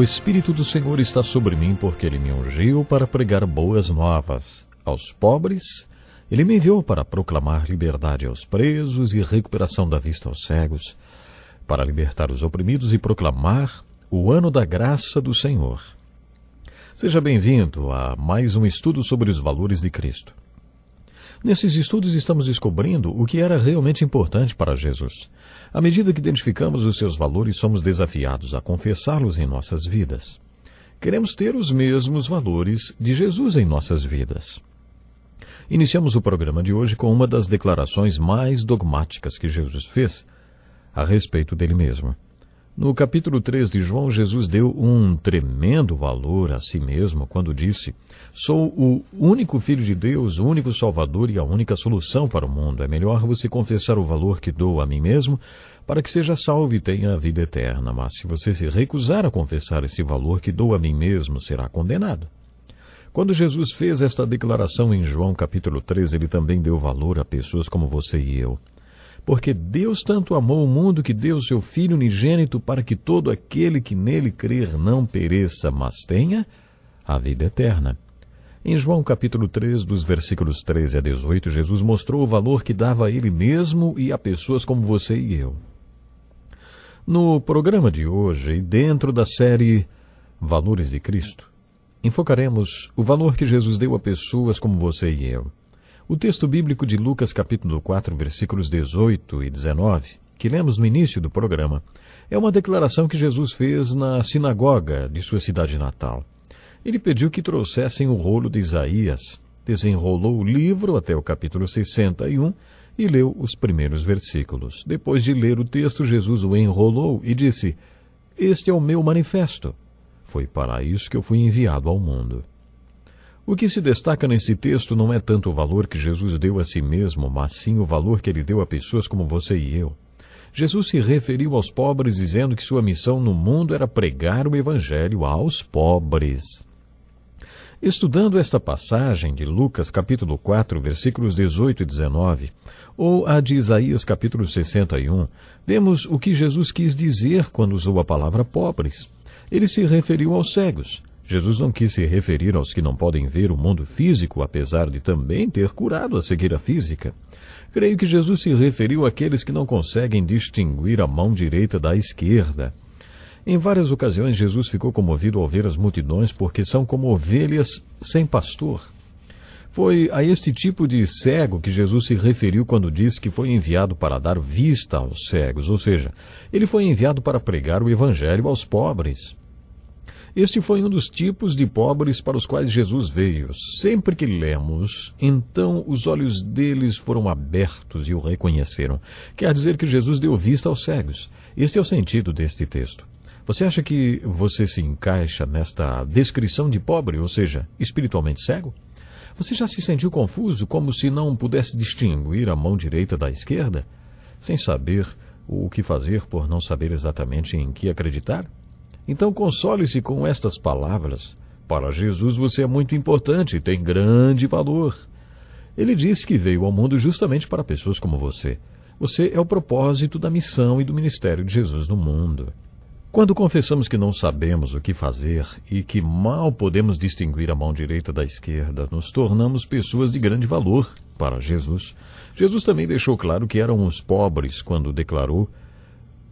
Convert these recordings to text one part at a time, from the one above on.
O Espírito do Senhor está sobre mim, porque ele me ungiu para pregar boas novas aos pobres. Ele me enviou para proclamar liberdade aos presos e recuperação da vista aos cegos, para libertar os oprimidos e proclamar o ano da graça do Senhor. Seja bem-vindo a mais um estudo sobre os valores de Cristo. Nesses estudos estamos descobrindo o que era realmente importante para Jesus. À medida que identificamos os seus valores, somos desafiados a confessá-los em nossas vidas. Queremos ter os mesmos valores de Jesus em nossas vidas. Iniciamos o programa de hoje com uma das declarações mais dogmáticas que Jesus fez a respeito dele mesmo. No capítulo 3 de João, Jesus deu um tremendo valor a si mesmo quando disse: Sou o único Filho de Deus, o único Salvador e a única solução para o mundo. É melhor você confessar o valor que dou a mim mesmo para que seja salvo e tenha a vida eterna. Mas se você se recusar a confessar esse valor que dou a mim mesmo, será condenado. Quando Jesus fez esta declaração em João capítulo 3, ele também deu valor a pessoas como você e eu. Porque Deus tanto amou o mundo que deu seu Filho unigênito para que todo aquele que nele crer não pereça, mas tenha a vida eterna. Em João capítulo 3, dos versículos 13 a 18, Jesus mostrou o valor que dava a ele mesmo e a pessoas como você e eu. No programa de hoje e dentro da série Valores de Cristo, enfocaremos o valor que Jesus deu a pessoas como você e eu. O texto bíblico de Lucas capítulo 4, versículos 18 e 19, que lemos no início do programa, é uma declaração que Jesus fez na sinagoga de sua cidade natal. Ele pediu que trouxessem o rolo de Isaías, desenrolou o livro até o capítulo 61 e leu os primeiros versículos. Depois de ler o texto, Jesus o enrolou e disse: Este é o meu manifesto. Foi para isso que eu fui enviado ao mundo. O que se destaca nesse texto não é tanto o valor que Jesus deu a si mesmo, mas sim o valor que ele deu a pessoas como você e eu. Jesus se referiu aos pobres dizendo que sua missão no mundo era pregar o evangelho aos pobres. Estudando esta passagem de Lucas capítulo 4, versículos 18 e 19, ou a de Isaías capítulo 61, vemos o que Jesus quis dizer quando usou a palavra pobres. Ele se referiu aos cegos. Jesus não quis se referir aos que não podem ver o mundo físico, apesar de também ter curado a cegueira física. Creio que Jesus se referiu àqueles que não conseguem distinguir a mão direita da esquerda. Em várias ocasiões, Jesus ficou comovido ao ver as multidões porque são como ovelhas sem pastor. Foi a este tipo de cego que Jesus se referiu quando disse que foi enviado para dar vista aos cegos, ou seja, ele foi enviado para pregar o evangelho aos pobres. Este foi um dos tipos de pobres para os quais Jesus veio. Sempre que lemos, então os olhos deles foram abertos e o reconheceram. Quer dizer que Jesus deu vista aos cegos. Este é o sentido deste texto. Você acha que você se encaixa nesta descrição de pobre, ou seja, espiritualmente cego? Você já se sentiu confuso, como se não pudesse distinguir a mão direita da esquerda, sem saber o que fazer por não saber exatamente em que acreditar? Então console-se com estas palavras. Para Jesus você é muito importante, e tem grande valor. Ele diz que veio ao mundo justamente para pessoas como você. Você é o propósito da missão e do ministério de Jesus no mundo. Quando confessamos que não sabemos o que fazer e que mal podemos distinguir a mão direita da esquerda, nos tornamos pessoas de grande valor para Jesus. Jesus também deixou claro que eram os pobres quando declarou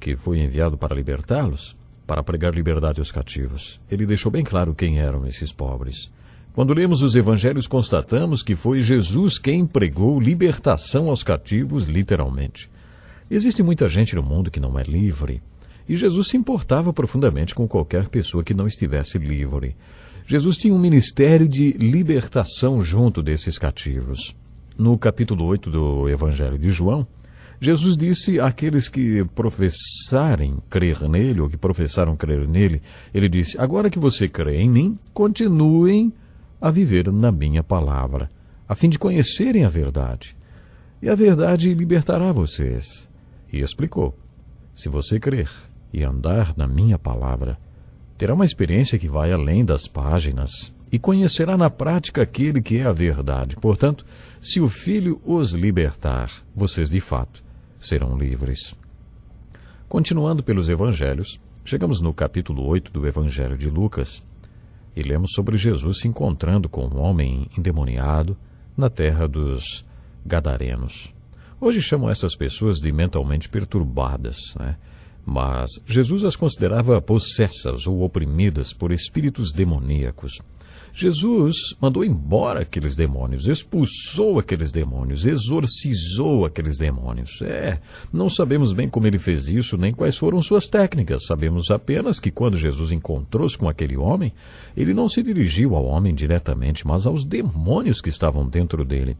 que foi enviado para libertá-los para pregar liberdade aos cativos. Ele deixou bem claro quem eram esses pobres. Quando lemos os evangelhos, constatamos que foi Jesus quem pregou libertação aos cativos, literalmente. Existe muita gente no mundo que não é livre, e Jesus se importava profundamente com qualquer pessoa que não estivesse livre. Jesus tinha um ministério de libertação junto desses cativos. No capítulo 8 do Evangelho de João, Jesus disse àqueles que professarem crer nele, ou que professaram crer nele, ele disse: Agora que você crê em mim, continuem a viver na minha palavra, a fim de conhecerem a verdade. E a verdade libertará vocês. E explicou: Se você crer e andar na minha palavra, terá uma experiência que vai além das páginas e conhecerá na prática aquele que é a verdade. Portanto, se o Filho os libertar, vocês de fato serão livres. Continuando pelos evangelhos, chegamos no capítulo 8 do Evangelho de Lucas e lemos sobre Jesus se encontrando com um homem endemoniado na terra dos Gadarenos. Hoje chamam essas pessoas de mentalmente perturbadas, né? mas Jesus as considerava possessas ou oprimidas por espíritos demoníacos. Jesus mandou embora aqueles demônios, expulsou aqueles demônios, exorcizou aqueles demônios. É, não sabemos bem como ele fez isso, nem quais foram suas técnicas. Sabemos apenas que quando Jesus encontrou-se com aquele homem, ele não se dirigiu ao homem diretamente, mas aos demônios que estavam dentro dele.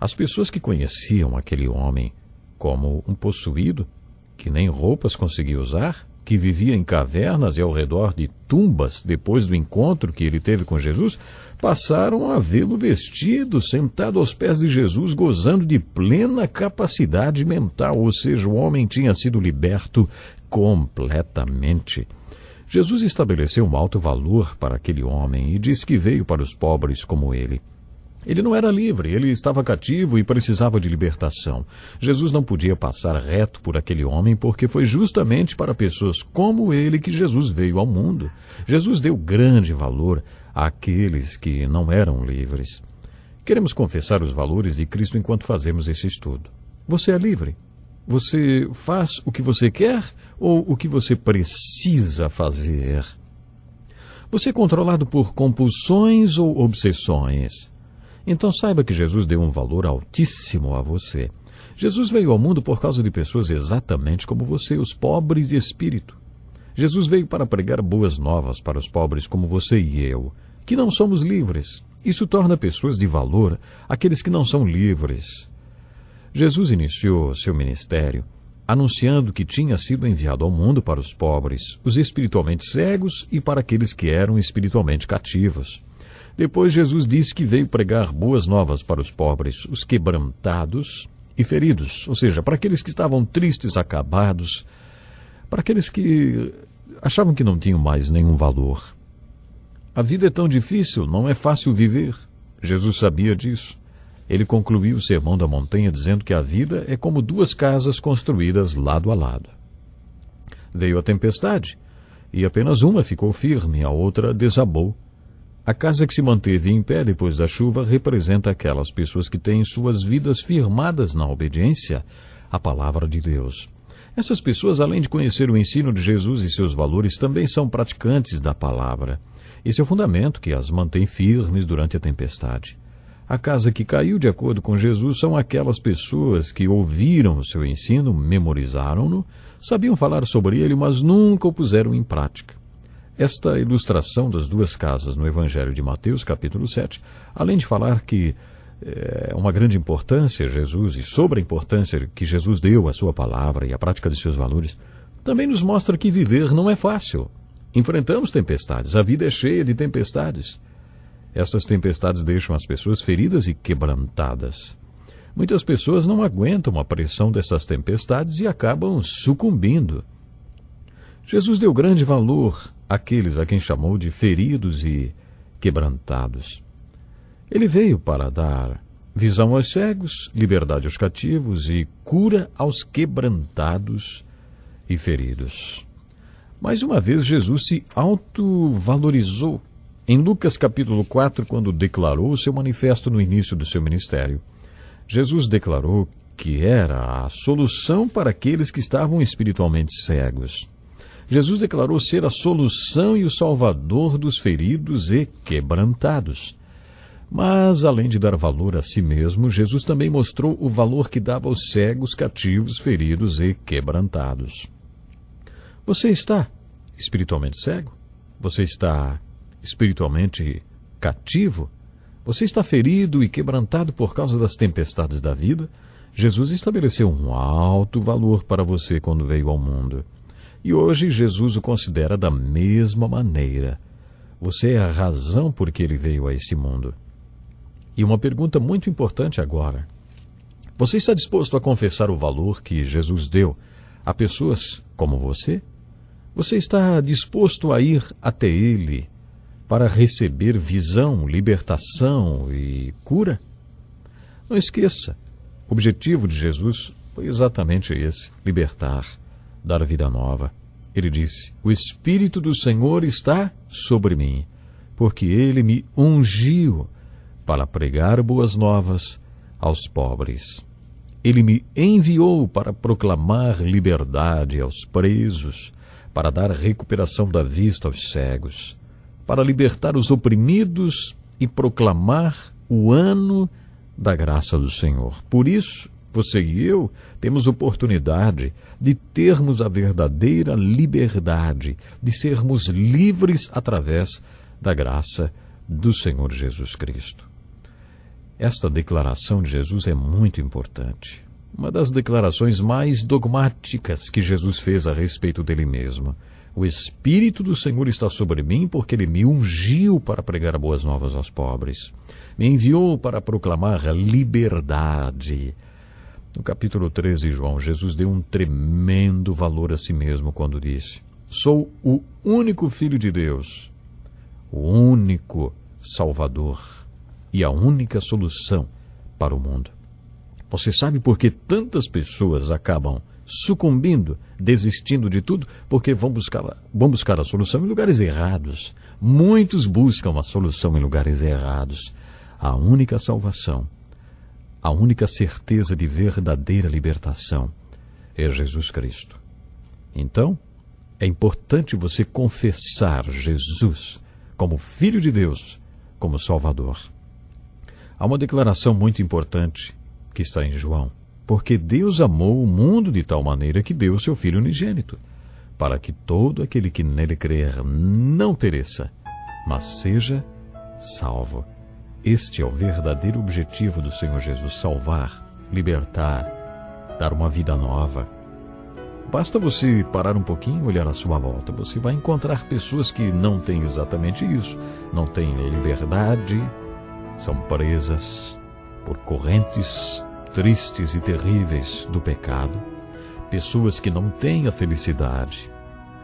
As pessoas que conheciam aquele homem como um possuído, que nem roupas conseguia usar, que vivia em cavernas e ao redor de tumbas, depois do encontro que ele teve com Jesus, passaram a vê-lo vestido, sentado aos pés de Jesus, gozando de plena capacidade mental, ou seja, o homem tinha sido liberto completamente. Jesus estabeleceu um alto valor para aquele homem e disse que veio para os pobres como ele. Ele não era livre, ele estava cativo e precisava de libertação. Jesus não podia passar reto por aquele homem porque foi justamente para pessoas como ele que Jesus veio ao mundo. Jesus deu grande valor àqueles que não eram livres. Queremos confessar os valores de Cristo enquanto fazemos esse estudo. Você é livre? Você faz o que você quer ou o que você precisa fazer? Você é controlado por compulsões ou obsessões? Então saiba que Jesus deu um valor altíssimo a você. Jesus veio ao mundo por causa de pessoas exatamente como você, os pobres de espírito. Jesus veio para pregar boas novas para os pobres como você e eu, que não somos livres. Isso torna pessoas de valor aqueles que não são livres. Jesus iniciou seu ministério anunciando que tinha sido enviado ao mundo para os pobres, os espiritualmente cegos e para aqueles que eram espiritualmente cativos. Depois Jesus disse que veio pregar boas novas para os pobres, os quebrantados e feridos, ou seja, para aqueles que estavam tristes, acabados, para aqueles que achavam que não tinham mais nenhum valor. A vida é tão difícil, não é fácil viver. Jesus sabia disso. Ele concluiu o Sermão da Montanha dizendo que a vida é como duas casas construídas lado a lado. Veio a tempestade, e apenas uma ficou firme, a outra desabou. A casa que se manteve em pé depois da chuva representa aquelas pessoas que têm suas vidas firmadas na obediência à palavra de Deus. Essas pessoas, além de conhecer o ensino de Jesus e seus valores, também são praticantes da palavra. Esse é o fundamento que as mantém firmes durante a tempestade. A casa que caiu, de acordo com Jesus, são aquelas pessoas que ouviram o seu ensino, memorizaram-no, sabiam falar sobre ele, mas nunca o puseram em prática. Esta ilustração das duas casas no Evangelho de Mateus, capítulo 7, além de falar que é uma grande importância Jesus e sobre a importância que Jesus deu à sua palavra e à prática de seus valores, também nos mostra que viver não é fácil. Enfrentamos tempestades, a vida é cheia de tempestades. Essas tempestades deixam as pessoas feridas e quebrantadas. Muitas pessoas não aguentam a pressão dessas tempestades e acabam sucumbindo. Jesus deu grande valor aqueles a quem chamou de feridos e quebrantados. Ele veio para dar visão aos cegos, liberdade aos cativos e cura aos quebrantados e feridos. Mais uma vez, Jesus se autovalorizou em Lucas capítulo 4, quando declarou o seu manifesto no início do seu ministério. Jesus declarou que era a solução para aqueles que estavam espiritualmente cegos. Jesus declarou ser a solução e o salvador dos feridos e quebrantados. Mas, além de dar valor a si mesmo, Jesus também mostrou o valor que dava aos cegos, cativos, feridos e quebrantados. Você está espiritualmente cego? Você está espiritualmente cativo? Você está ferido e quebrantado por causa das tempestades da vida? Jesus estabeleceu um alto valor para você quando veio ao mundo. E hoje Jesus o considera da mesma maneira. Você é a razão por que ele veio a esse mundo. E uma pergunta muito importante agora. Você está disposto a confessar o valor que Jesus deu a pessoas como você? Você está disposto a ir até Ele para receber visão, libertação e cura? Não esqueça, o objetivo de Jesus foi exatamente esse: libertar dar vida nova. Ele disse: O Espírito do Senhor está sobre mim, porque ele me ungiu para pregar boas novas aos pobres. Ele me enviou para proclamar liberdade aos presos, para dar recuperação da vista aos cegos, para libertar os oprimidos e proclamar o ano da graça do Senhor. Por isso, você e eu temos oportunidade de termos a verdadeira liberdade, de sermos livres através da graça do Senhor Jesus Cristo. Esta declaração de Jesus é muito importante. Uma das declarações mais dogmáticas que Jesus fez a respeito dele mesmo. O Espírito do Senhor está sobre mim porque ele me ungiu para pregar boas novas aos pobres. Me enviou para proclamar a liberdade no capítulo 13, João, Jesus deu um tremendo valor a si mesmo quando disse: Sou o único Filho de Deus, o único Salvador e a única solução para o mundo. Você sabe por que tantas pessoas acabam sucumbindo, desistindo de tudo, porque vão buscar, vão buscar a solução em lugares errados. Muitos buscam a solução em lugares errados. A única salvação a única certeza de verdadeira libertação é Jesus Cristo. Então, é importante você confessar Jesus como Filho de Deus, como Salvador. Há uma declaração muito importante que está em João. Porque Deus amou o mundo de tal maneira que deu o seu Filho unigênito, para que todo aquele que nele crer não pereça, mas seja salvo. Este é o verdadeiro objetivo do Senhor Jesus: salvar, libertar, dar uma vida nova. Basta você parar um pouquinho e olhar à sua volta. Você vai encontrar pessoas que não têm exatamente isso, não têm liberdade, são presas por correntes tristes e terríveis do pecado, pessoas que não têm a felicidade.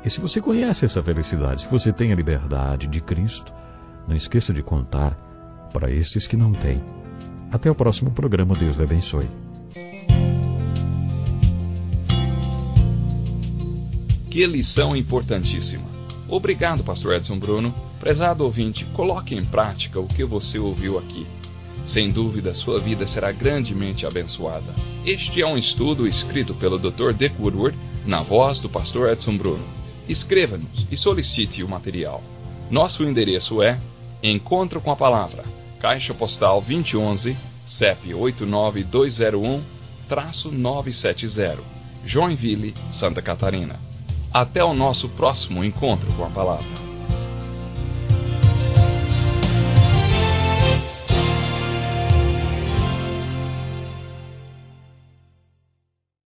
E se você conhece essa felicidade, se você tem a liberdade de Cristo, não esqueça de contar para estes que não têm. Até o próximo programa. Deus lhe abençoe. Que lição importantíssima. Obrigado, Pastor Edson Bruno. Prezado ouvinte, coloque em prática o que você ouviu aqui. Sem dúvida, sua vida será grandemente abençoada. Este é um estudo escrito pelo Dr. Dick Woodward, na voz do Pastor Edson Bruno. Escreva-nos e solicite o material. Nosso endereço é Encontro com a Palavra. Caixa Postal 2011, CEP 89201-970, Joinville, Santa Catarina. Até o nosso próximo encontro com a palavra.